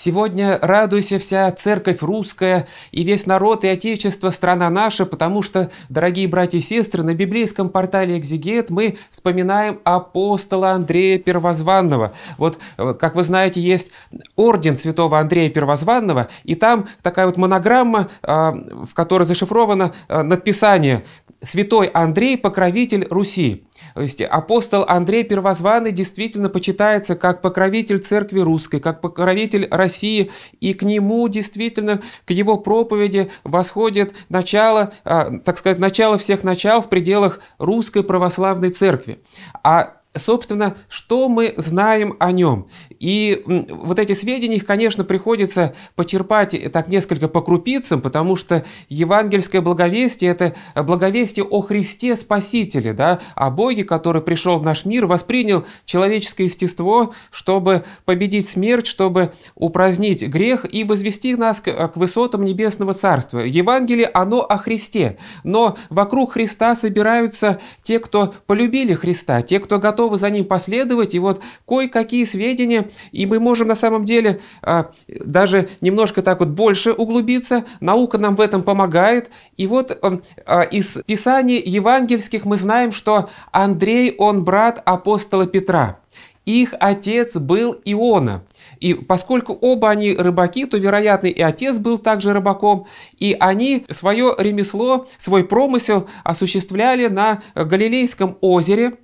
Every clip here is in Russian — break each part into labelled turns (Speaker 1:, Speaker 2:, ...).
Speaker 1: Сегодня радуйся вся церковь русская и весь народ и отечество, страна наша, потому что, дорогие братья и сестры, на библейском портале «Экзегет» мы вспоминаем апостола Андрея Первозванного. Вот, э, как вы знаете, есть орден святого Андрея Первозванного, и там такая вот монограмма, э, в которой зашифровано э, надписание «Святой Андрей – покровитель Руси». То есть апостол Андрей Первозванный действительно почитается как покровитель церкви русской, как покровитель России России, и к нему действительно, к его проповеди восходит начало, а, так сказать, начало всех начал в пределах русской православной церкви. А собственно, что мы знаем о нем. И вот эти сведения, их, конечно, приходится почерпать э, так несколько по крупицам, потому что евангельское благовестие – это благовестие о Христе Спасителе, да, о Боге, который пришел в наш мир, воспринял человеческое естество, чтобы победить смерть, чтобы упразднить грех и возвести нас к, высотам Небесного Царства. Евангелие, оно о Христе, но вокруг Христа собираются те, кто полюбили Христа, те, кто готов готовы за ним последовать, и вот кое-какие сведения, и мы можем на самом деле а, даже немножко так вот больше углубиться, наука нам в этом помогает, и вот эм, а, из Писаний евангельских мы знаем, что Андрей, он брат апостола Петра, их отец был Иона. И поскольку оба они рыбаки, то, вероятно, и отец был также рыбаком, и они свое ремесло, свой промысел осуществляли на Галилейском озере –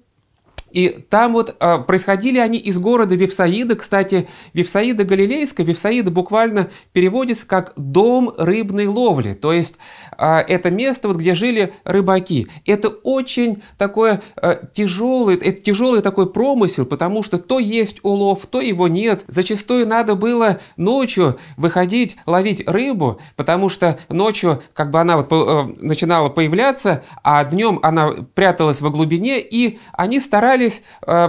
Speaker 1: и там вот а, происходили они из города Вифсаида. Кстати, Вифсаида Галилейская, Вифсаида буквально переводится как «дом рыбной ловли». То есть а, это место, вот, где жили рыбаки. Это очень такое а, тяжелый, это тяжелый такой промысел, потому что то есть улов, то его нет. Зачастую надо было ночью выходить, ловить рыбу, потому что ночью как бы она вот, по, э, начинала появляться, а днем она пряталась во глубине, и они старались оказались э,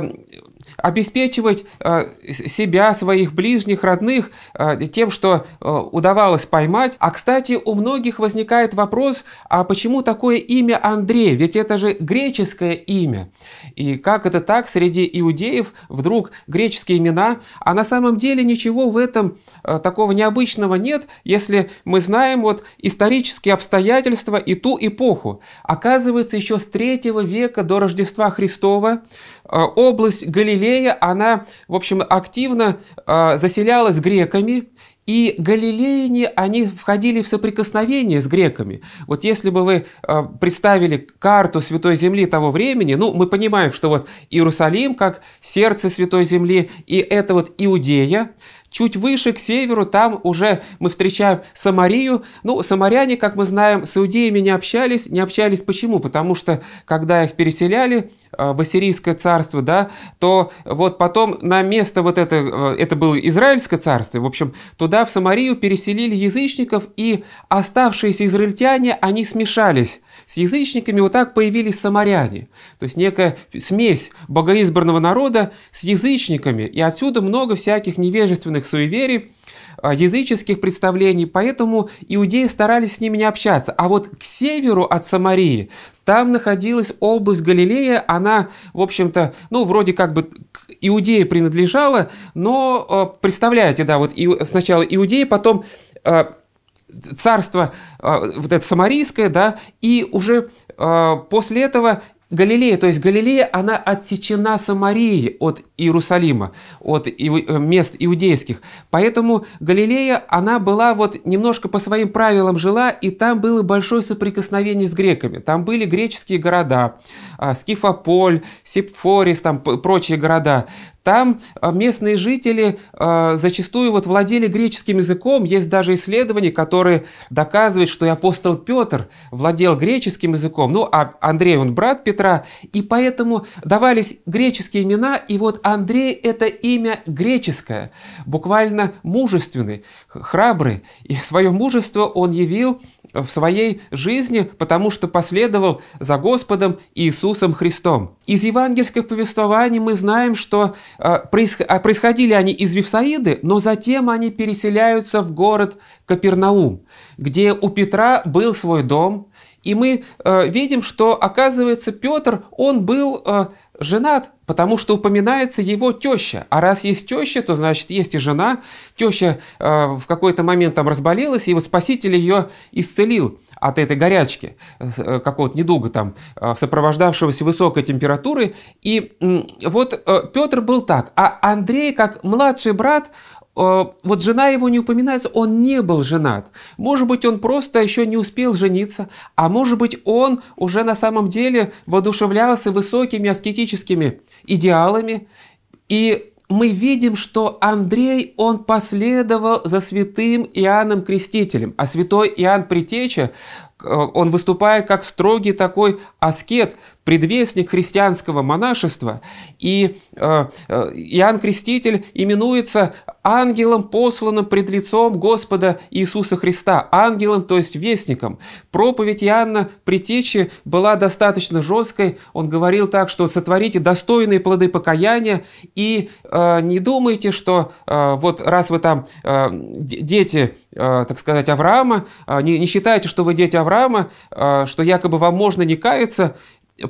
Speaker 1: обеспечивать э, себя, своих ближних, родных э, тем, что э, удавалось поймать. А, кстати, у многих возникает вопрос, а почему такое имя Андрей? Ведь это же греческое имя. И как это так среди иудеев вдруг греческие имена? А на самом деле ничего в этом такого необычного нет, если мы знаем вот исторические обстоятельства и ту эпоху. Оказывается, еще с третьего века до Рождества Христова а, область Галилея, она, в общем, активно а, заселялась греками, и галилеяне, они входили в соприкосновение с греками. Вот если бы вы а, представили карту Святой Земли того времени, ну, мы понимаем, что вот Иерусалим как сердце Святой Земли, и это вот Иудея, Чуть выше, к северу, там уже мы встречаем Самарию. Ну, самаряне, как мы знаем, с иудеями не общались. Не общались почему? Потому что, когда их переселяли э, в Ассирийское царство, да, то вот потом на место вот это, э, это было Израильское царство, в общем, туда, в Самарию, переселили язычников, и оставшиеся израильтяне, они смешались с язычниками вот так появились самаряне, то есть некая смесь богоизбранного народа с язычниками, и отсюда много всяких невежественных суеверий, а, языческих представлений, поэтому иудеи старались с ними не общаться. А вот к северу от Самарии, там находилась область Галилея, она, в общем-то, ну, вроде как бы к Иудее принадлежала, но, а, представляете, да, вот и, сначала иудеи, потом а, царство а, вот это самарийское, да, и уже а, после этого Галилея, то есть Галилея, она отсечена Самарией от Иерусалима, от э, мест иудейских. Поэтому Галилея, она была вот немножко по своим правилам жила, и там было большое соприкосновение с греками. Там были греческие города, а, Скифополь, Сипфорис, там прочие города. Там а, местные жители а, зачастую вот владели греческим языком. Есть даже исследования, которые доказывают, что и апостол Петр владел греческим языком. Ну, а Андрей, он брат Петра, и поэтому давались греческие имена, и вот Андрей – это имя греческое, буквально мужественный, храбрый. И свое мужество он явил в своей жизни, потому что последовал за Господом Иисусом Христом. Из евангельских повествований мы знаем, что э, а, происходили они из Вифсаиды, но затем они переселяются в город Капернаум, где у Петра был свой дом, и мы э, видим, что, оказывается, Петр, он был э, женат, потому что упоминается его теща. А раз есть теща, то значит есть и жена. Теща э, в какой-то момент там разболелась, и вот Спаситель ее исцелил от этой горячки, э, какого-то недуга там, э, сопровождавшегося высокой температурой. И э, вот э, Петр был так, а Андрей, как младший брат, Э, вот жена его не упоминается, он не был женат. Может быть, он просто еще не успел жениться, а может быть, он уже на самом деле воодушевлялся высокими аскетическими идеалами. И мы видим, что Андрей, он последовал за святым Иоанном Крестителем, а святой Иоанн Притеча Э, он выступает как строгий такой аскет, предвестник христианского монашества, и э, э, Иоанн Креститель именуется ангелом, посланным пред лицом Господа Иисуса Христа, ангелом, то есть вестником. Проповедь Иоанна Притечи была достаточно жесткой, он говорил так, что сотворите достойные плоды покаяния и не думайте, что вот раз вы там дети, так сказать, Авраама, не, не считайте, что вы дети Авраама, Авраама, а, что якобы вам можно не каяться,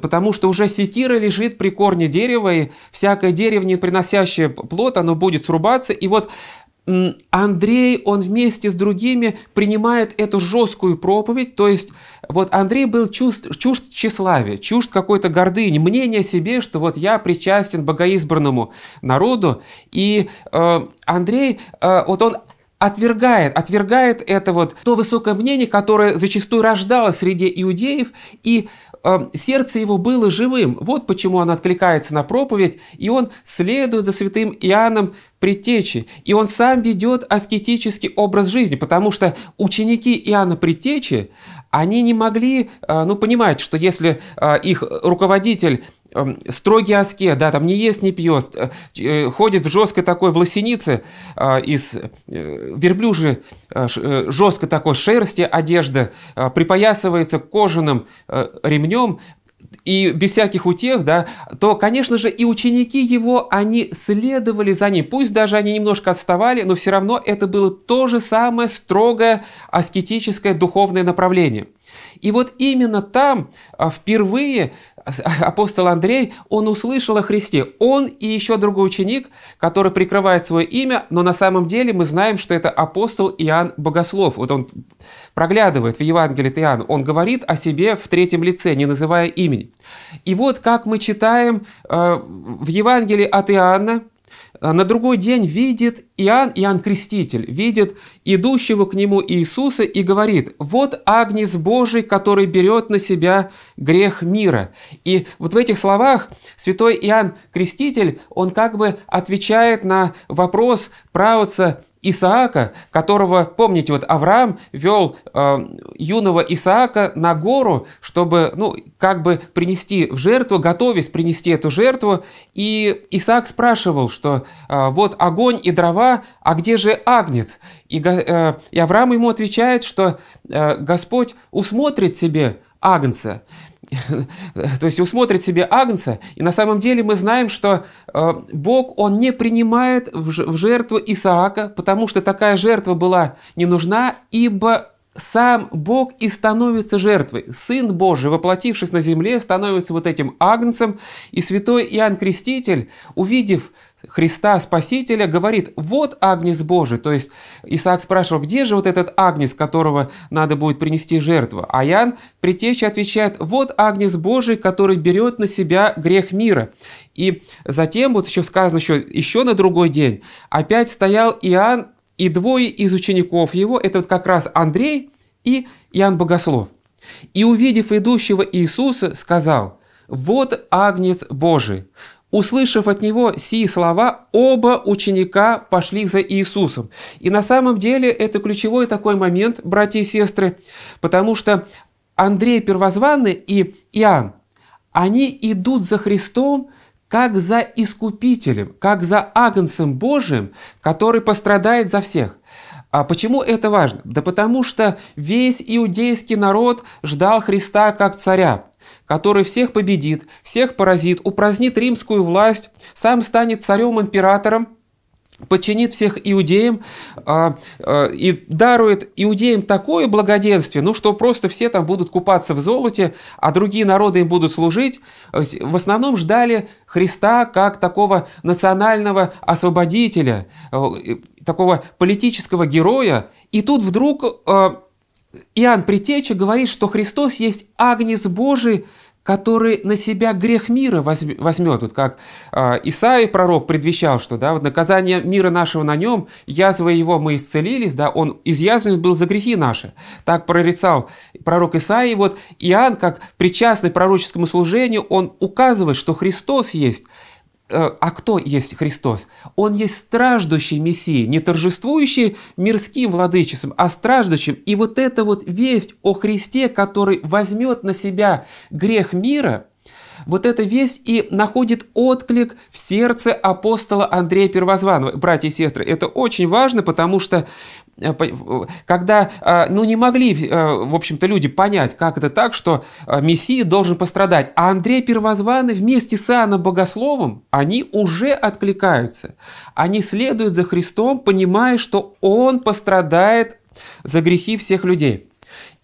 Speaker 1: потому что уже секира лежит при корне дерева, и всякое дерево, не приносящее плод, оно будет срубаться. И вот Андрей, он вместе с другими принимает эту жесткую проповедь, то есть вот Андрей был чужд, чужд тщеславия, чужд какой-то гордыни, мнение о себе, что вот я причастен богоизбранному народу, и э, Андрей, э, вот он отвергает, отвергает это вот то высокое мнение, которое зачастую рождалось среди иудеев, и э, сердце его было живым. Вот почему он откликается на проповедь, и он следует за святым Иоанном Предтечи, и он сам ведет аскетический образ жизни, потому что ученики Иоанна Предтечи, они не могли, э, ну, понимать, что если э, их руководитель эм, строгий аске, да, там не ест, не пьет, э, ходит в жесткой такой в лосинице из верблюжи, жесткой такой шерсти одежда, припоясывается кожаным ремнем, и без всяких утех, да, то, конечно же, и ученики его, они следовали за ним. Пусть даже они немножко отставали, но все равно это было то же самое строгое аскетическое духовное направление. И вот именно там а, впервые апостол Андрей, он услышал о Христе. Он и еще другой ученик, который прикрывает свое имя, но на самом деле мы знаем, что это апостол Иоанн Богослов. Вот он проглядывает в Евангелии от Иоанна. Он говорит о себе в третьем лице, не называя имени. И вот как мы читаем э, в Евангелии от Иоанна, а на другой день видит Иоанн, Иоанн Креститель, видит идущего к нему Иисуса и говорит, вот Агнец Божий, который берет на себя грех мира. И вот в этих словах святой Иоанн Креститель, он как бы отвечает на вопрос правоца Исаака, которого, помните, вот Авраам вел э, юного Исаака на гору, чтобы, ну, как бы принести в жертву, готовясь принести эту жертву. И Исаак спрашивал, что э, вот огонь и дрова, а где же агнец? И, э, и Авраам ему отвечает, что э, Господь усмотрит себе агнца. то есть усмотрит себе агнца, и на самом деле мы знаем, что э, Бог, Он не принимает в жертву Исаака, потому что такая жертва была не нужна, ибо сам Бог и становится жертвой. Сын Божий, воплотившись на земле, становится вот этим агнцем, и святой Иоанн Креститель, увидев Христа Спасителя говорит, вот Агнец Божий. То есть Исаак спрашивал, где же вот этот Агнец, которого надо будет принести жертву? А Иоанн Притеча отвечает, вот Агнец Божий, который берет на себя грех мира. И затем, вот еще сказано, еще, еще на другой день, опять стоял Иоанн и двое из учеников его, это вот как раз Андрей и Иоанн Богослов. И увидев идущего Иисуса, сказал, «Вот Агнец Божий, Услышав от него сии слова, оба ученика пошли за Иисусом. И на самом деле это ключевой такой момент, братья и сестры, потому что Андрей Первозванный и Иоанн, они идут за Христом как за Искупителем, как за Агнцем Божиим, который пострадает за всех. А почему это важно? Да потому что весь иудейский народ ждал Христа как царя который всех победит, всех поразит, упразднит римскую власть, сам станет царем-императором, подчинит всех иудеям а, а, и дарует иудеям такое благоденствие, ну что просто все там будут купаться в золоте, а другие народы им будут служить. В основном ждали Христа как такого национального освободителя, э, такого политического героя. И тут вдруг а, Иоанн Притеча говорит, что Христос есть Агнец Божий, который на себя грех мира возьмет. Вот как а, Исаия пророк предвещал, что да, вот наказание мира нашего на нем, язвы его мы исцелились, да, он изъязвлен был за грехи наши. Так прорисал пророк Исаия, Вот Иоанн, как причастный пророческому служению, он указывает, что Христос есть Э, а кто есть Христос? Он есть страждущий Мессия, не торжествующий мирским владычеством, а страждущим. И вот эта вот весть о Христе, который возьмет на себя грех мира – вот эта весть и находит отклик в сердце апостола Андрея Первозванного. Братья и сестры, это очень важно, потому что э, когда, э, ну, не могли, э, в общем-то, люди понять, как это так, что Мессия должен пострадать. А Андрей Первозванный вместе с Иоанном Богословом, они уже откликаются. Они следуют за Христом, понимая, что Он пострадает за грехи всех людей.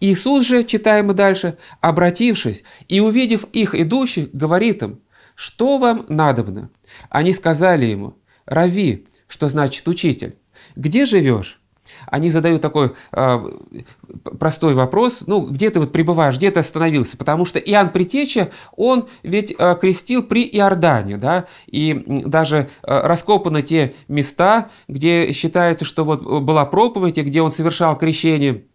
Speaker 1: Иисус же, читаем мы дальше, обратившись и увидев их идущих, говорит им, «Что вам надобно?» Они сказали ему, «Рави», что значит «учитель», «Где живешь?» Они задают такой э, простой вопрос, ну, где ты вот пребываешь, где ты остановился, потому что Иоанн Притеча, он ведь э, крестил при Иордане, да, и даже э, раскопаны те места, где считается, что вот была проповедь, и где он совершал крещение –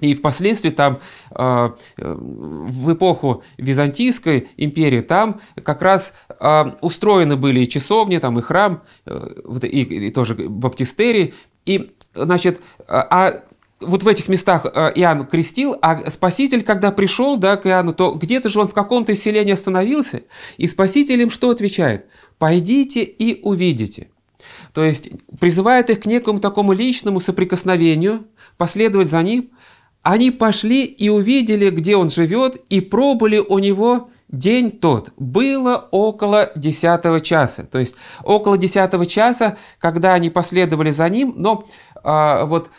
Speaker 1: и впоследствии там а, в эпоху Византийской империи там как раз а, устроены были и часовни, там и храм, э, и, и тоже баптистерии. И, значит, а, а вот в этих местах Иоанн крестил, а Спаситель, когда пришел да, к Иоанну, то где-то же он в каком-то селении остановился, и Спаситель им что отвечает? «Пойдите и увидите». То есть призывает их к некому такому личному соприкосновению, последовать за ним – они пошли и увидели, где он живет, и пробыли у него день тот. Было около десятого часа. То есть около десятого часа, когда они последовали за ним, но а, вот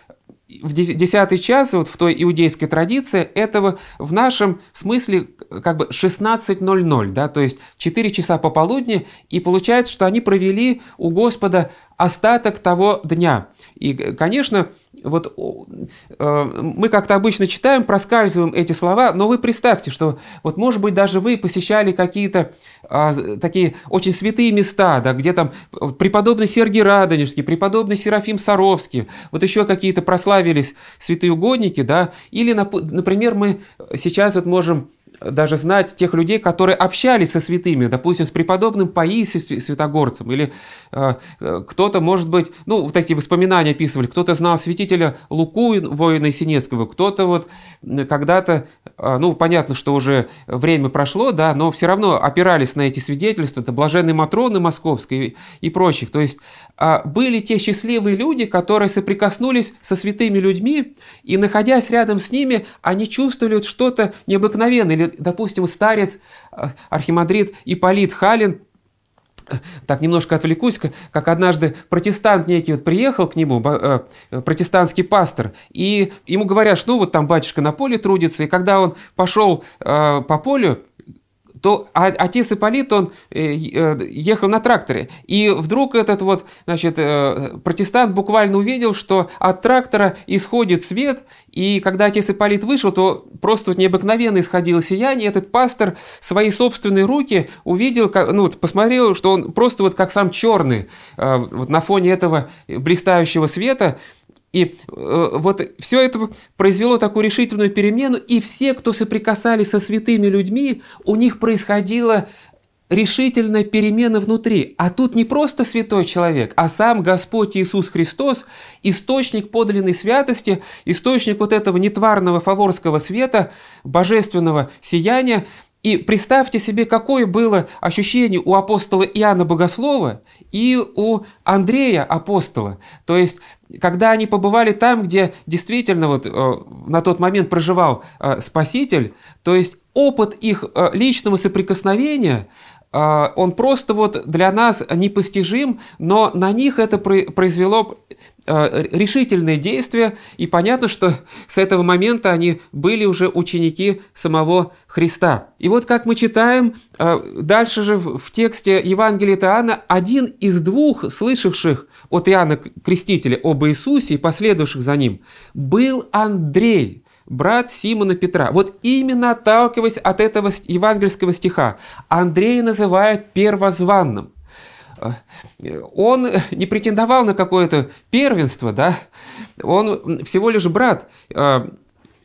Speaker 1: в десятый час, вот в той иудейской традиции, этого в нашем смысле как бы 16.00, да, то есть 4 часа пополудни, и получается, что они провели у Господа остаток того дня. И, конечно, вот э, мы как-то обычно читаем, проскальзываем эти слова, но вы представьте, что вот, может быть, даже вы посещали какие-то э, такие очень святые места, да, где там преподобный Сергий Радонежский, преподобный Серафим Саровский, вот еще какие-то прославились святые угодники, да, или, например, мы сейчас вот можем даже знать тех людей, которые общались со святыми, допустим, с преподобным Паисием Святогорцем, или э, э, кто-то, может быть, ну, вот такие воспоминания описывали, кто-то знал святителя Луку воина Синецкого, кто-то вот когда-то, э, ну, понятно, что уже время прошло, да, но все равно опирались на эти свидетельства, это блаженные Матроны Московской и, и прочих, то есть э, были те счастливые люди, которые соприкоснулись со святыми людьми, и, находясь рядом с ними, они чувствовали что-то необыкновенное, или, допустим, старец, э, архимандрит Иполит Халин, э, так немножко отвлекусь, как однажды протестант некий вот приехал к нему, э, протестантский пастор, и ему говорят, что ну вот там батюшка на поле трудится, и когда он пошел по полю, то а, отец Ипполит, он э, э, ехал на тракторе. И вдруг этот вот, значит, э, протестант буквально увидел, что от трактора исходит свет, и когда отец Ипполит вышел, то просто вот необыкновенно исходило сияние. Этот пастор свои собственные руки увидел, ну вот посмотрел, что он просто вот как сам черный, вот на фоне этого блистающего света – и э, вот все это произвело такую решительную перемену, и все, кто соприкасались со святыми людьми, у них происходила решительная перемена внутри. А тут не просто святой человек, а сам Господь Иисус Христос, источник подлинной святости, источник вот этого нетварного фаворского света, божественного сияния, и представьте себе, какое было ощущение у апостола Иоанна Богослова и у Андрея апостола. То есть, когда они побывали там, где действительно вот э, на тот момент проживал э, Спаситель, то есть опыт их э, личного соприкосновения он просто вот для нас непостижим, но на них это произвело а, решительные действия, и понятно, что с этого момента они были уже ученики самого Христа. И вот как мы читаем, а, дальше же в тексте Евангелия от Иоанна, один из двух слышавших от Иоанна Крестителя об Иисусе и последовавших за ним был Андрей, брат Симона Петра. Вот именно отталкиваясь от этого евангельского стиха, Андрея называют первозванным – Э, он не претендовал на какое-то первенство, да? Он всего лишь брат э,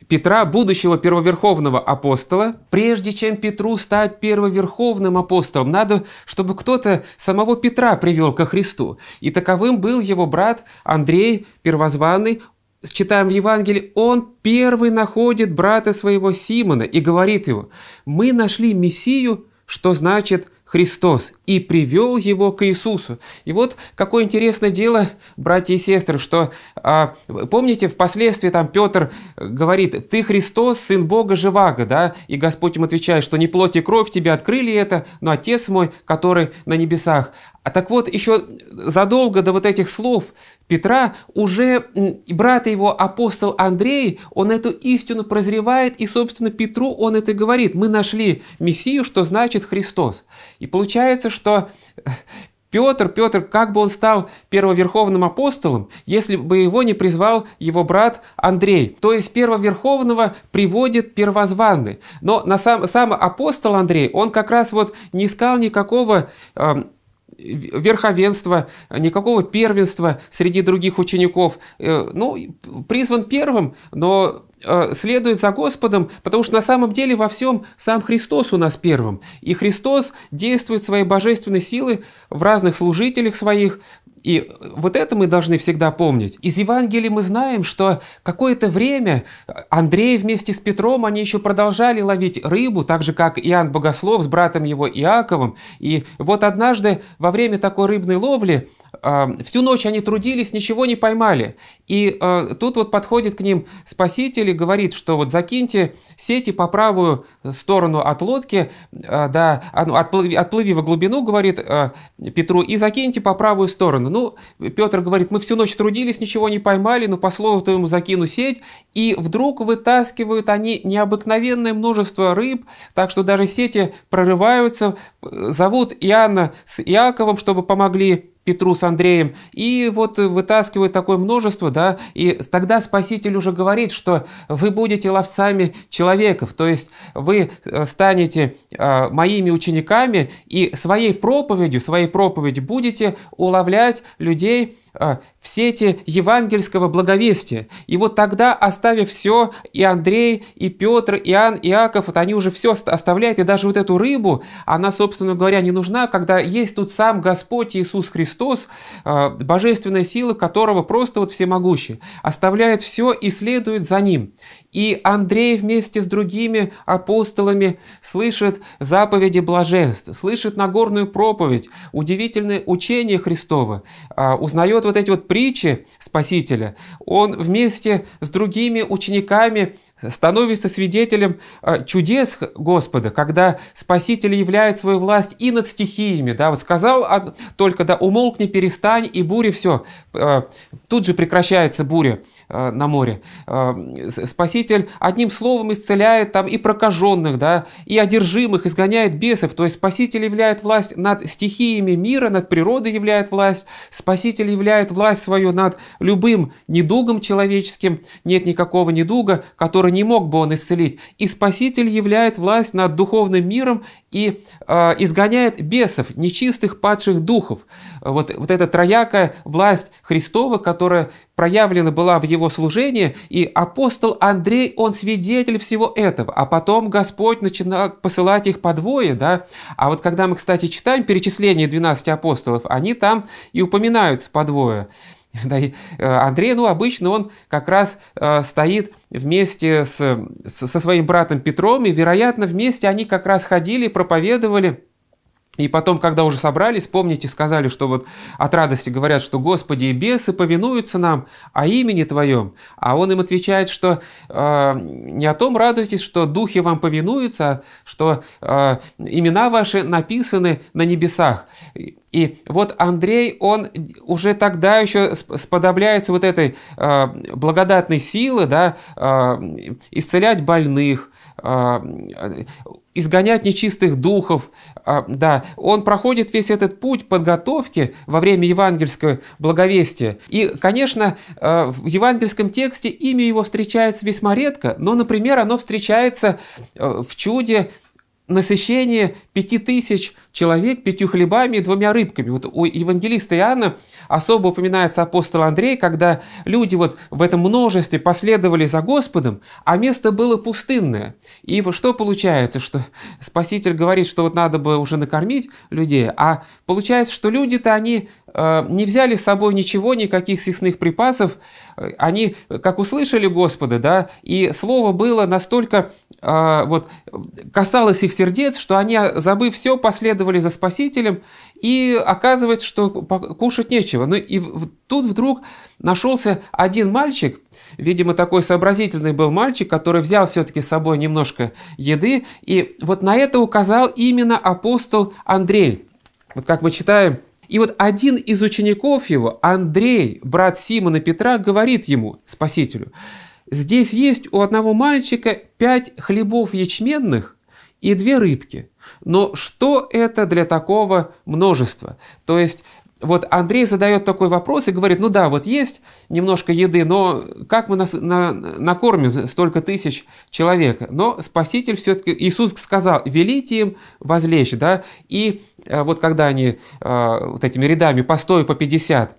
Speaker 1: Петра, будущего первоверховного апостола, прежде чем Петру стать первоверховным апостолом, надо, чтобы кто-то самого Петра привел ко Христу. И таковым был его брат Андрей, первозванный, читаем в Евангелии, он первый находит брата своего Симона и говорит ему, мы нашли Мессию, что значит Христос и привел его к Иисусу. И вот какое интересное дело, братья и сестры, что, а, помните, впоследствии там Петр говорит, «Ты Христос, Сын Бога Живаго», да? И Господь ему отвечает, что «не плоть и кровь тебе открыли это, но Отец мой, который на небесах». А так вот, еще задолго до вот этих слов Петра, уже брат его апостол Андрей, он эту истину прозревает, и, собственно, Петру он это говорит. Мы нашли Мессию, что значит Христос. И получается, что э, Петр, Петр, как бы он стал первоверховным апостолом, если бы его не призвал его брат Андрей. То есть первоверховного приводит первозванный. Но на сам, сам апостол Андрей, он как раз вот не искал никакого э, верховенства, никакого первенства среди других учеников. Э, ну, призван первым, но э, следует за Господом, потому что на самом деле во всем сам Христос у нас первым. И Христос действует своей божественной силы в разных служителях своих, и э, вот это мы должны всегда помнить. Из Евангелия мы знаем, что какое-то время э, Андрей вместе с Петром, они еще продолжали ловить рыбу, так же, как Иоанн Богослов с братом его Иаковом. И вот однажды во время такой рыбной ловли э, всю ночь они трудились, ничего не поймали. И тут вот подходит к ним Спаситель и говорит, что вот закиньте сети по правую сторону от лодки, да, а, ну, отплыви, отплыви во глубину, говорит Петру, и закиньте по правую сторону. Ну, Петр говорит, мы всю ночь трудились, ничего не поймали, но по слову твоему закину сеть. И вдруг вытаскивают они необыкновенное множество рыб, так что даже сети прорываются, зовут Иоанна с Иаковом, чтобы помогли Петру с Андреем, и вот вытаскивают такое множество, да, и тогда Спаситель уже говорит, что вы будете ловцами человеков, то есть вы э, станете э, моими учениками и своей проповедью, своей проповедью будете уловлять людей, а, все эти евангельского благовестия. И вот тогда, оставив все, и Андрей, и Петр, и Иоанн, Иаков, вот они уже все оставляют, и даже вот эту рыбу, она, собственно говоря, не нужна, когда есть тут сам Господь Иисус Христос, а, божественная сила которого просто вот всемогущий, оставляет все и следует за ним. И Андрей вместе с другими апостолами слышит заповеди блаженств слышит Нагорную проповедь, удивительное учение Христова, узнает вот эти вот притчи Спасителя, он вместе с другими учениками становится свидетелем а, чудес Господа, когда Спаситель являет свою власть и над стихиями. Да, вот сказал только, да, умолкни, перестань, и буря, все. А, тут же прекращается буря а, на море. Спаситель одним словом исцеляет там и прокаженных, да, и одержимых, изгоняет бесов. То есть Спаситель являет власть над стихиями мира, над природой являет власть. Спаситель являет власть свою над любым недугом человеческим. Нет никакого недуга, который не мог бы он исцелить. И Спаситель являет власть над духовным миром и э, изгоняет бесов, нечистых падших духов. Вот, вот эта троякая власть Христова, которая проявлена была в его служении, и апостол Андрей, он свидетель всего этого, а потом Господь начинает посылать их по двое, да, а вот когда мы, кстати, читаем перечисление 12 апостолов, они там и упоминаются по двое. Э, Андрей, ну, обычно он как раз э, стоит вместе с, со своим братом Петром, и, вероятно, вместе они как раз ходили, проповедовали, и потом, когда уже собрались, помните, сказали, что вот от радости говорят, что «Господи, и бесы повинуются нам о имени Твоем». А он им отвечает, что э, не о том радуйтесь, что духи вам повинуются, что э, имена ваши написаны на небесах. И вот Андрей, он уже тогда еще сподобляется вот этой э, благодатной силы, да, э, исцелять больных, а, э, изгонять нечистых духов. А, да, он проходит весь этот путь подготовки во время евангельского благовестия. И, конечно, а, в евангельском тексте имя его встречается весьма редко, но, например, оно встречается э, в чуде насыщение пяти тысяч человек пятью хлебами и двумя рыбками. Вот у евангелиста Иоанна особо упоминается апостол Андрей, когда люди вот в этом множестве последовали за Господом, а место было пустынное. И что получается, что Спаситель говорит, что вот надо бы уже накормить людей, а получается, что люди-то они э, не взяли с собой ничего, никаких съестных припасов, э, они как услышали Господа, да, и слово было настолько а, вот, касалось их сердец, что они, забыв все, последовали за Спасителем, и оказывается, что кушать нечего. Ну и тут вдруг нашелся один мальчик, видимо, такой сообразительный был мальчик, который взял все-таки с собой немножко еды, и вот на это указал именно апостол Андрей. Вот как мы читаем, и вот один из учеников его, Андрей, брат Симона Петра, говорит ему, Спасителю, Здесь есть у одного мальчика пять хлебов ячменных и две рыбки. Но что это для такого множества? То есть вот Андрей задает такой вопрос и говорит, ну да, вот есть немножко еды, но как мы нас, на, накормим столько тысяч человек? Но Спаситель все-таки, Иисус сказал, велите им возлечь, да, и э, вот когда они э, вот этими рядами по 100 и по 50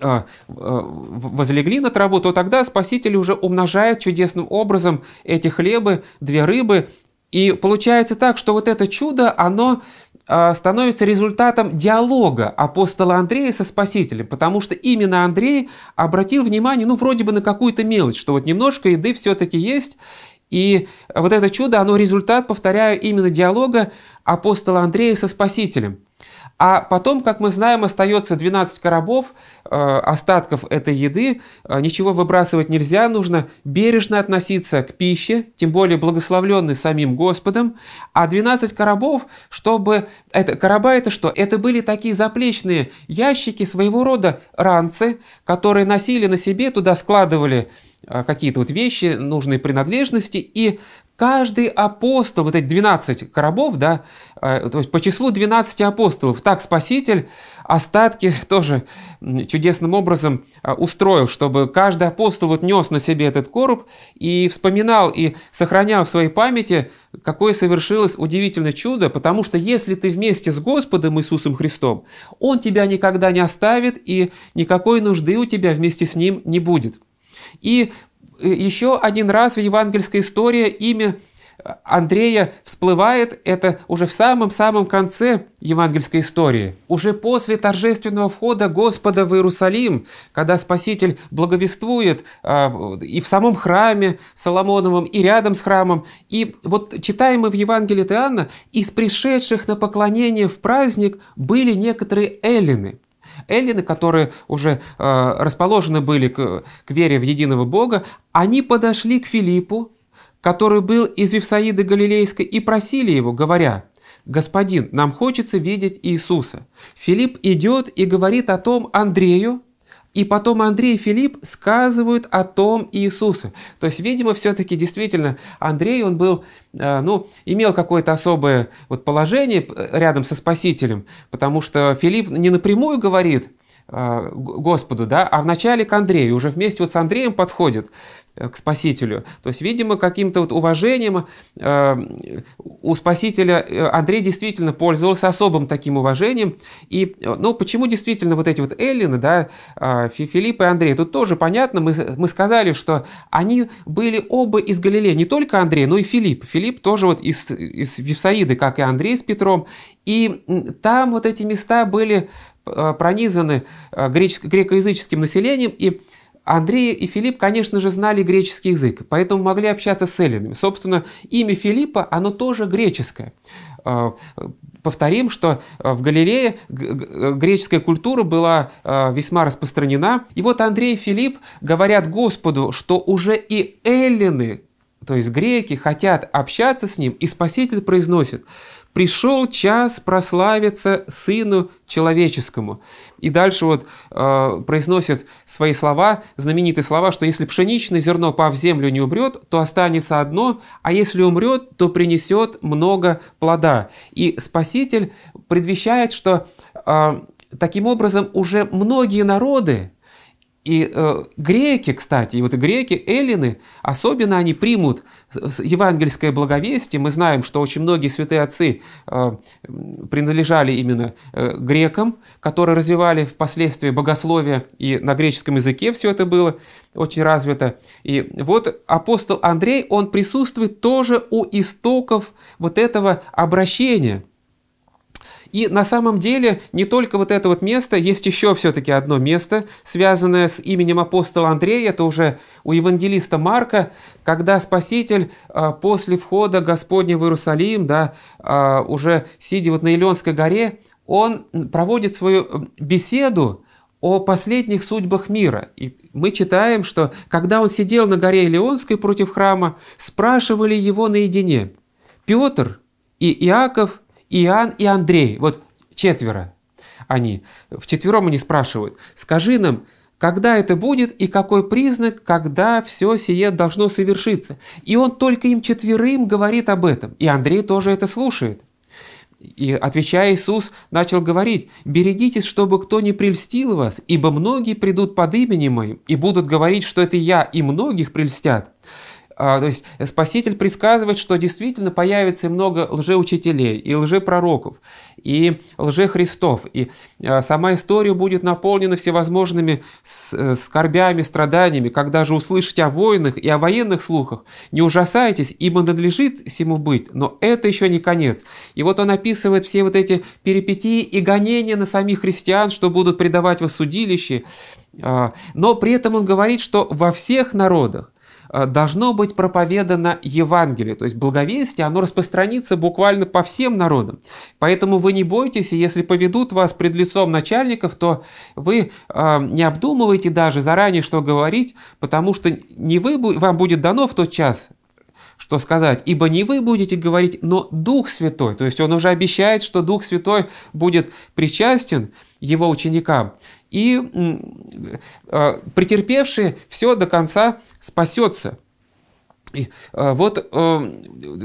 Speaker 1: а, а, возлегли на траву, то тогда Спаситель уже умножает чудесным образом эти хлебы, две рыбы. И получается так, что вот это чудо, оно а, становится результатом диалога апостола Андрея со Спасителем, потому что именно Андрей обратил внимание, ну, вроде бы на какую-то мелочь, что вот немножко еды все-таки есть, и вот это чудо, оно результат, повторяю, именно диалога апостола Андрея со Спасителем. А потом, как мы знаем, остается 12 коробов э, остатков этой еды. Э, ничего выбрасывать нельзя, нужно бережно относиться к пище, тем более благословленной самим Господом. А 12 коробов, чтобы... Это, короба это что? Это были такие заплечные ящики, своего рода ранцы, которые носили на себе, туда складывали э, какие-то вот вещи, нужные принадлежности, и каждый апостол, вот эти 12 коробов, да, э, то есть по числу 12 апостолов, так Спаситель остатки тоже чудесным образом э, устроил, чтобы каждый апостол вот нес на себе этот короб и вспоминал и сохранял в своей памяти, какое совершилось удивительное чудо, потому что если ты вместе с Господом Иисусом Христом, Он тебя никогда не оставит и никакой нужды у тебя вместе с Ним не будет. И Э, еще один раз в евангельской истории имя э, Андрея всплывает, это уже в самом-самом конце евангельской истории. Уже после торжественного входа Господа в Иерусалим, когда Спаситель благовествует э, и в самом храме Соломоновом, и рядом с храмом. И вот читаем мы в Евангелии Иоанна, из пришедших на поклонение в праздник были некоторые эллины – эллины, которые уже э, расположены были к, к вере в единого Бога, они подошли к Филиппу, который был из Вифсаиды Галилейской, и просили его, говоря, «Господин, нам хочется видеть Иисуса». Филипп идет и говорит о том Андрею, и потом Андрей и Филипп сказывают о том Иисуса. То есть, видимо, все-таки действительно Андрей, он был, э, ну, имел какое-то особое вот положение э, рядом со Спасителем, потому что Филипп не напрямую говорит, а, Господу, да, а вначале к Андрею, уже вместе вот с Андреем подходит э, к Спасителю. То есть, видимо, каким-то вот уважением э, у Спасителя э, Андрей действительно пользовался особым таким уважением. И, э, ну, почему действительно вот эти вот Эллины, да, а, Филипп и Андрей, тут тоже понятно, мы, мы сказали, что они были оба из Галилеи, не только Андрей, но и Филипп. Филипп тоже вот из, из Вифсаиды, как и Андрей с Петром. И там вот эти места были Э, пронизаны э, грекоязыческим населением, и Андрей и Филипп, конечно же, знали греческий язык, поэтому могли общаться с эллинами. Собственно, имя Филиппа, оно тоже греческое. Э, повторим, что в Галилее греческая культура была весьма распространена. И вот Андрей и Филипп говорят Господу, что уже и эллины, то есть греки, хотят общаться с ним, и Спаситель произносит, пришел час прославиться Сыну Человеческому. И дальше вот э, произносит свои слова, знаменитые слова, что если пшеничное зерно по в землю не умрет, то останется одно, а если умрет, то принесет много плода. И Спаситель предвещает, что э, таким образом уже многие народы, и э, греки, кстати, и вот и греки, эллины, особенно они примут евангельское благовестие. Мы знаем, что очень многие святые отцы э, принадлежали именно э, грекам, которые развивали впоследствии богословие, и на греческом языке все это было очень развито. И вот апостол Андрей, он присутствует тоже у истоков вот этого обращения – и на самом деле не только вот это вот место, есть еще все-таки одно место, связанное с именем апостола Андрея, это уже у евангелиста Марка, когда Спаситель а, после входа Господня в Иерусалим, да, а, уже сидя вот на Илионской горе, он проводит свою беседу о последних судьбах мира. И мы читаем, что когда он сидел на горе Илионской против храма, спрашивали его наедине. Петр и Иаков Иоанн и Андрей, вот четверо они. В четвером они спрашивают, скажи нам, когда это будет и какой признак, когда все сие должно совершиться. И он только им четверым говорит об этом, и Андрей тоже это слушает. И, отвечая, Иисус начал говорить, «Берегитесь, чтобы кто не прельстил вас, ибо многие придут под именем моим и будут говорить, что это я, и многих прельстят». А, то есть э, Спаситель предсказывает, что действительно появится много лжеучителей и лжепророков, и лжехристов, и э, сама история будет наполнена всевозможными э, скорбями, страданиями. Когда же услышите о войнах и о военных слухах, не ужасайтесь, ибо надлежит всему быть, но это еще не конец. И вот он описывает все вот эти перипетии и гонения на самих христиан, что будут предавать во судилище, а, но при этом он говорит, что во всех народах Э, должно быть проповедано Евангелие, то есть благовестие, оно распространится буквально по всем народам. Поэтому вы не бойтесь, если поведут вас пред лицом начальников, то вы э, не обдумывайте даже заранее, что говорить, потому что не вы, вам будет дано в тот час, что сказать, ибо не вы будете говорить, но Дух Святой. То есть он уже обещает, что Дух Святой будет причастен его ученикам и э, претерпевший все до конца спасется. И, э, вот э,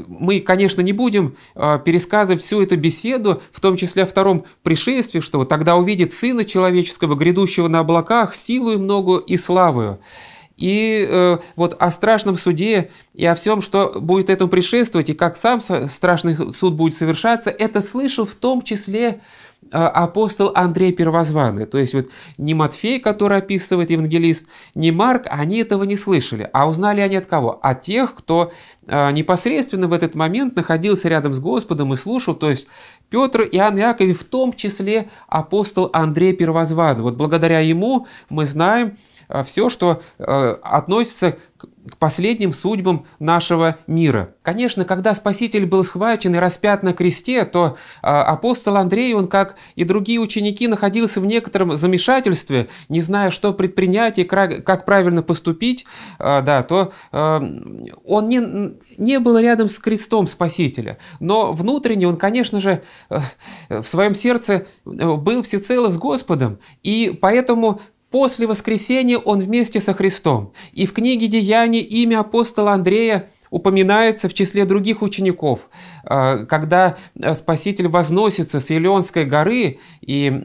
Speaker 1: мы, конечно, не будем э, пересказывать всю эту беседу, в том числе о втором пришествии, что тогда увидит Сына Человеческого, грядущего на облаках, силу и много и славою. И э, вот о страшном суде и о всем, что будет этому пришествовать, и как сам страшный суд будет совершаться, это слышал в том числе э, а, апостол Андрей Первозванный. То есть вот не Матфей, который описывает евангелист, не Марк, они этого не слышали. А узнали они от кого? От тех, кто а, непосредственно в этот момент находился рядом с Господом и слушал. То есть Петр, Иоанн, Иаков и в том числе апостол Андрей Первозванный. Вот благодаря ему мы знаем а, все, что относится к к последним судьбам нашего мира. Конечно, когда Спаситель был схвачен и распят на кресте, то э, апостол Андрей, он, как и другие ученики, находился в некотором замешательстве, не зная, что предпринять и как правильно поступить, э, да, то э, он не, не был рядом с крестом Спасителя. Но внутренне он, конечно же, э, в своем сердце э, был всецело с Господом, и поэтому После воскресения он вместе со Христом, и в книге «Деяний» имя апостола Андрея упоминается в числе других учеников, э, когда э, Спаситель возносится с Елеонской горы, и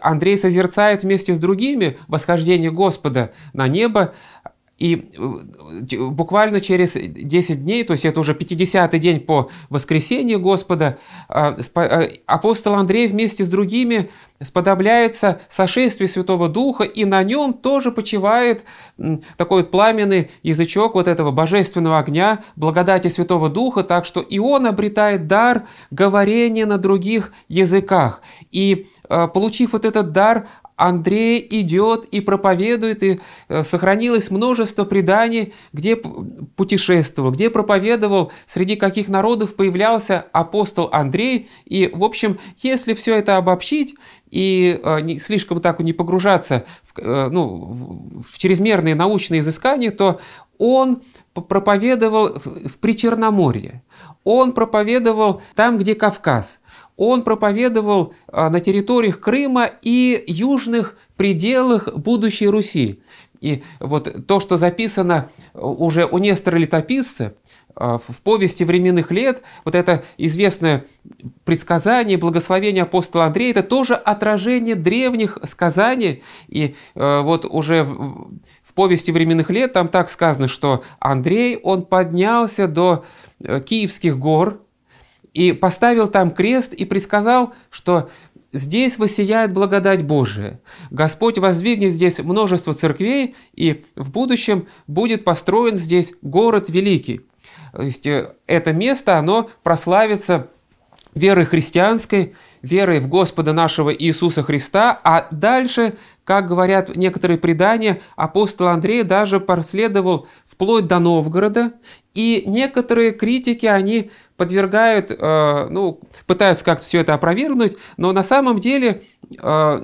Speaker 1: Андрей созерцает вместе с другими восхождение Господа на небо, и э, буквально через 10 дней, то есть это уже 50-й день по воскресенье Господа, а, а, апостол Андрей вместе с другими сподобляется сошествию Святого Духа, и на нем тоже почивает такой вот пламенный язычок вот этого божественного огня, благодати Святого Духа, так что и он обретает дар говорения на других языках. И а, получив вот этот дар, Андрей идет и проповедует, и э, сохранилось множество преданий, где путешествовал, где проповедовал, среди каких народов появлялся апостол Андрей. И, в общем, если все это обобщить и э, не, слишком так не погружаться в, э, ну, в чрезмерные научные изыскания, то он проповедовал в Причерноморье, он проповедовал там, где Кавказ – он проповедовал а, на территориях Крыма и южных пределах будущей Руси. И вот то, что записано а, уже у Нестора Летописца, а, в повести временных лет, вот это известное предсказание, благословение апостола Андрея, это тоже отражение древних сказаний. И вот уже в повести временных лет там так сказано, что Андрей, он поднялся до Киевских гор, и поставил там крест и предсказал, что здесь воссияет благодать Божия. Господь воздвигнет здесь множество церквей, и в будущем будет построен здесь город великий. То есть э, это место, оно прославится верой христианской, верой в Господа нашего Иисуса Христа, а дальше, как говорят некоторые предания, апостол Андрей даже проследовал вплоть до Новгорода, и некоторые критики, они подвергают, э, ну, пытаются как-то все это опровергнуть, но на самом деле э,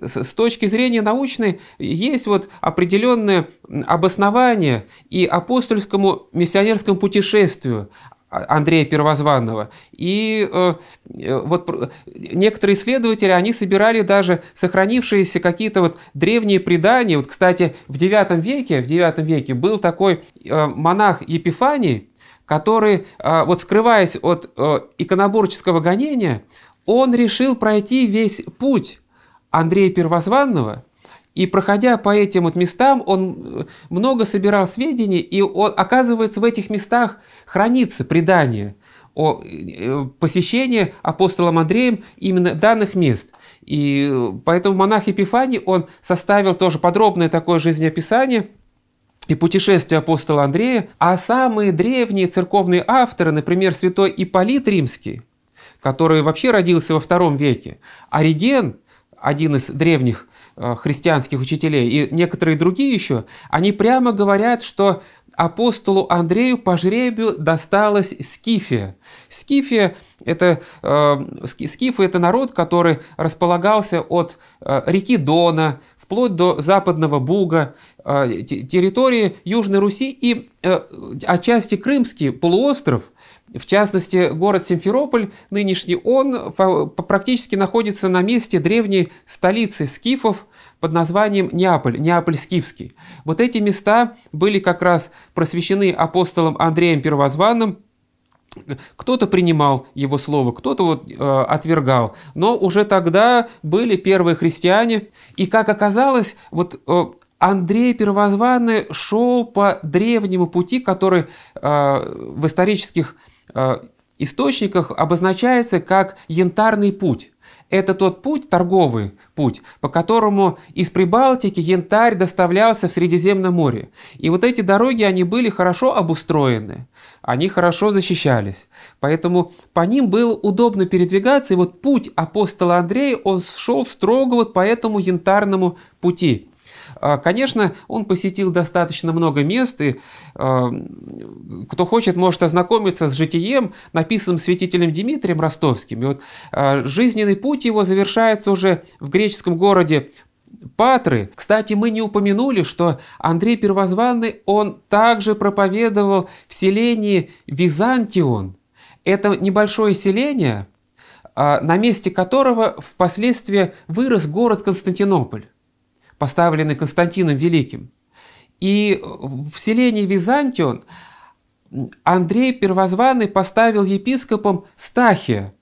Speaker 1: с точки зрения научной есть вот определенное обоснование и апостольскому миссионерскому путешествию, а, Андрея Первозванного. И э, э вот некоторые исследователи, они собирали даже сохранившиеся какие-то вот древние предания. Вот, кстати, в IX веке, в IX веке был такой э, монах Епифаний, который, э, вот скрываясь от э, иконоборческого гонения, он решил пройти весь путь Андрея Первозванного и проходя по этим вот местам, он э, много собирал сведений, и он, оказывается, в этих местах хранится предание о э, посещении апостолом Андреем именно данных мест. И э, поэтому монах Епифаний, он составил тоже подробное такое жизнеописание и путешествие апостола Андрея, а самые древние церковные авторы, например, святой Иполит Римский, который вообще родился во втором веке, Ориген, один из древних Э, христианских учителей и некоторые другие еще, они прямо говорят, что апостолу Андрею по жребию досталась Скифия. Скифия это, э, скифы – это народ, который располагался от э, реки Дона вплоть до западного Буга, э, территории Южной Руси и э, отчасти Крымский полуостров – в частности, город Симферополь, нынешний он, практически находится на месте древней столицы скифов под названием Неаполь, Неаполь-Скифский. Вот эти места были как раз просвещены апостолом Андреем Первозванным, кто-то принимал его слово, кто-то вот, э, отвергал. Но уже тогда были первые христиане. И как оказалось, вот э, Андрей Первозванный шел по древнему пути, который э, в исторических Э, источниках обозначается как янтарный путь. Это тот путь, торговый путь, по которому из Прибалтики янтарь доставлялся в Средиземном море. И вот эти дороги, они были хорошо обустроены, они хорошо защищались. Поэтому по ним было удобно передвигаться, и вот путь апостола Андрея, он шел строго вот по этому янтарному пути. А, конечно, он посетил достаточно много мест, и а, кто хочет, может ознакомиться с житием, написанным святителем Дмитрием Ростовским. И вот а, жизненный путь его завершается уже в греческом городе Патры. Кстати, мы не упомянули, что Андрей Первозванный, он также проповедовал в селении Византион. Это небольшое селение, на месте которого впоследствии вырос город Константинополь поставленный Константином Великим. И в селении Византион Андрей Первозванный поставил епископом Стахия,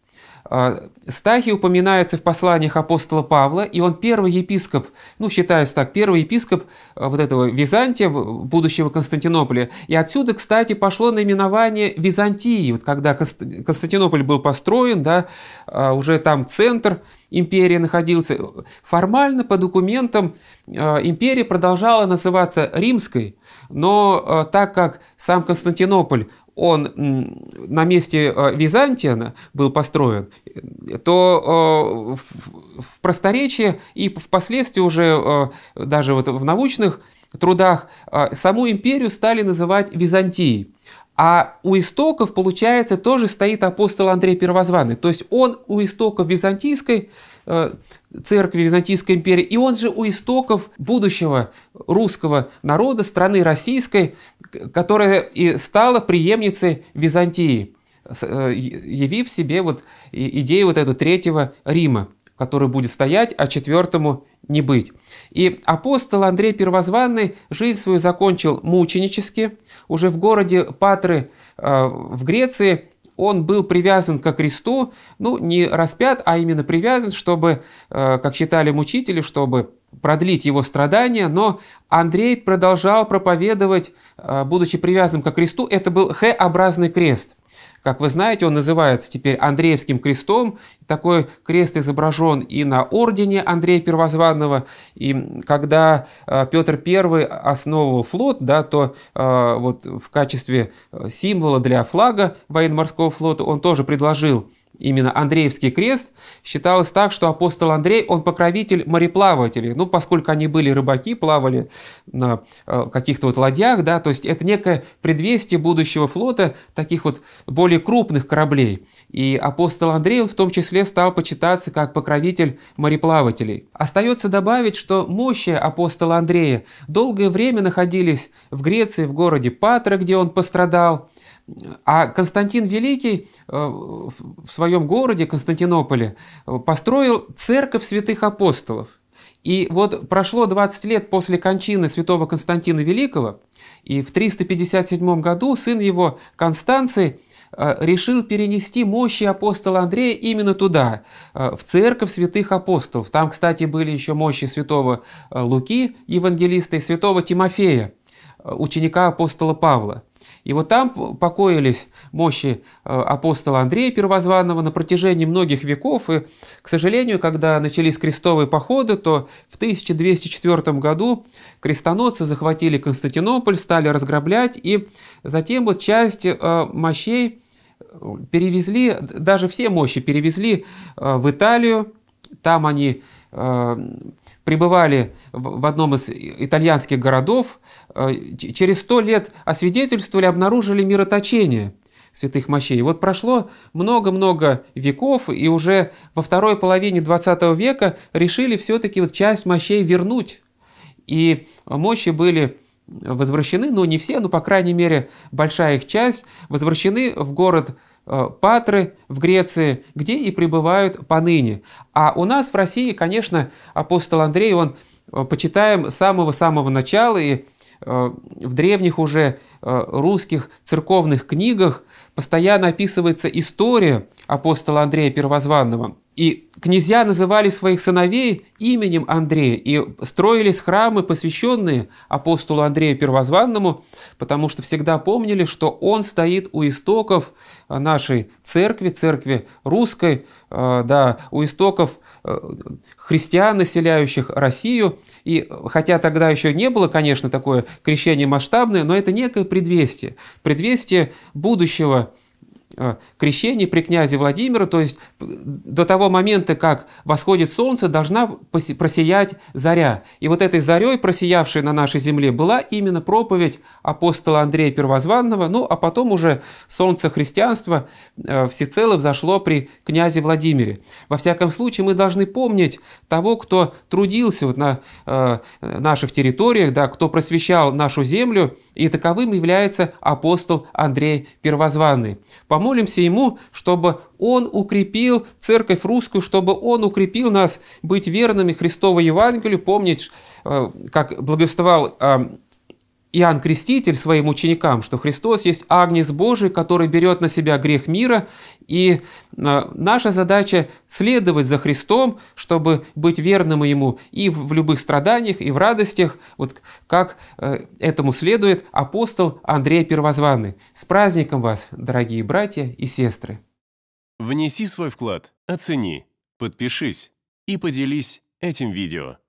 Speaker 1: а, Стахий упоминается в посланиях апостола Павла, и он первый епископ, ну, считается так, первый епископ а, вот этого Византия, будущего Константинополя. И отсюда, кстати, пошло наименование Византии, вот когда Константинополь был построен, да, а, уже там центр империи находился. Формально по документам империя продолжала называться Римской, но так как сам Константинополь он на месте э, Византиана был построен, то э, в просторечии и впоследствии уже э, даже вот в научных трудах саму империю стали называть Византией. А у истоков, получается, тоже стоит апостол Андрей Первозванный. То есть он у истоков византийской Э, церкви Византийской империи, и он же у истоков будущего русского народа, страны российской, которая и стала преемницей Византии, э, явив себе вот идею вот эту третьего Рима, который будет стоять, а четвертому не быть. И апостол Андрей Первозванный жизнь свою закончил мученически, уже в городе Патры э, в Греции, он был привязан ко кресту, ну, не распят, а именно привязан, чтобы, э, как считали мучители, чтобы продлить его страдания, но Андрей продолжал проповедовать, э, будучи привязанным к кресту. Это был Х-образный крест. Как вы знаете, он называется теперь Андреевским крестом. Такой крест изображен и на ордене Андрея Первозванного. И когда э, Петр I основывал флот, да, то э, вот в качестве э, символа для флага военно-морского флота он тоже предложил именно Андреевский крест, считалось так, что апостол Андрей, он покровитель мореплавателей, ну, поскольку они были рыбаки, плавали на э, каких-то вот ладьях, да, то есть это некое предвестие будущего флота таких вот более крупных кораблей. И апостол Андрей, он в том числе стал почитаться как покровитель мореплавателей. Остается добавить, что мощи апостола Андрея долгое время находились в Греции, в городе Патра, где он пострадал, а Константин Великий э, в своем городе Константинополе э, построил церковь святых апостолов. И вот прошло 20 лет после кончины святого Константина Великого, и в 357 году сын его Констанций э, решил перенести мощи апостола Андрея именно туда, в церковь святых апостолов. Там, кстати, были еще мощи святого Луки, евангелиста, и святого Тимофея, ученика апостола Павла. И вот там покоились мощи э, апостола Андрея Первозванного на протяжении многих веков. И, к сожалению, когда начались крестовые походы, то в 1204 году крестоносцы захватили Константинополь, стали разграблять, и затем вот часть э, мощей э, перевезли, даже все мощи перевезли в Италию, там они Э, пребывали в одном из итальянских городов, э, через сто лет освидетельствовали, обнаружили мироточение святых мощей. Вот прошло много-много веков, и уже во второй половине 20 века решили все-таки вот часть мощей вернуть. И мощи были возвращены, ну не все, но по крайней мере большая их часть, возвращены в город Э, патры в Греции, где и пребывают поныне. А у нас в России, конечно, апостол Андрей, он э, почитаем с самого-самого начала, и э, в древних уже русских церковных книгах постоянно описывается история апостола Андрея Первозванного – и князья называли своих сыновей именем Андрея, и строились храмы, посвященные апостолу Андрею Первозванному, потому что всегда помнили, что он стоит у истоков э, нашей церкви, церкви русской, э, да, у истоков э, христиан, населяющих Россию. И хотя тогда еще не было, конечно, такое крещение масштабное, но это некое предвестие, предвестие будущего Э, крещении при князе Владимира, то есть э, до того момента, как восходит солнце, должна просиять заря. И вот этой зарей, просиявшей на нашей земле, была именно проповедь апостола Андрея Первозванного, ну а потом уже солнце христианства э, всецело взошло при князе Владимире. Во всяком случае, мы должны помнить того, кто трудился вот на наших территориях, да, кто просвещал нашу землю, и таковым является апостол Андрей Первозванный. Помолимся Ему, чтобы Он укрепил церковь русскую, чтобы Он укрепил нас быть верными Христову Евангелию, помнить, э, как благовествовал э, Иоанн Креститель своим ученикам, что Христос есть Агнец Божий, который берет на себя грех мира, и а, наша задача следовать за Христом, чтобы быть верным Ему и в любых страданиях, и в радостях, вот как э, этому следует апостол Андрей Первозванный. С праздником вас, дорогие братья и сестры! Внеси свой вклад, оцени, подпишись и поделись этим видео.